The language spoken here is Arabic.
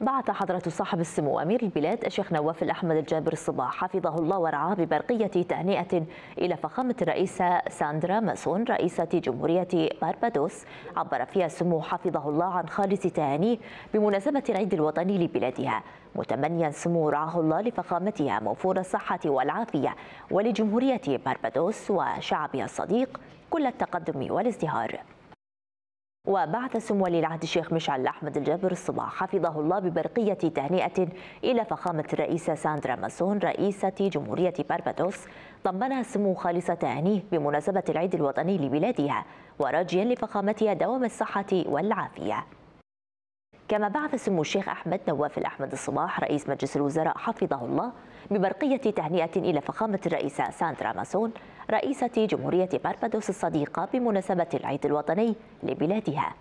بعث حضرة صاحب السمو أمير البلاد الشيخ نواف الأحمد الجابر الصباح حفظه الله ورعاه ببرقية تهنئة إلى فخامة الرئيسة ساندرا ماسون رئيسة جمهورية باربادوس عبر فيها السمو حفظه الله عن خالص تهانيه بمناسبة العيد الوطني لبلادها متمنيا سمو رعاه الله لفخامتها موفور الصحة والعافية ولجمهورية باربادوس وشعبها الصديق كل التقدم والازدهار وبعث سمو ولي العهد الشيخ مشعل أحمد الجابر الصباح حفظه الله ببرقية تهنئة إلى فخامة الرئيسة ساندرا ماسون رئيسة جمهورية باربادوس ضمنها سمو خالص تهانيه بمناسبة العيد الوطني لبلادها وراجيا لفخامتها دوام الصحة والعافية كما بعث سمو الشيخ أحمد نواف الأحمد الصباح رئيس مجلس الوزراء حفظه الله ببرقية تهنئة إلى فخامة الرئيسة ساندرا ماسون رئيسة جمهورية باربادوس الصديقة بمناسبة العيد الوطني لبلادها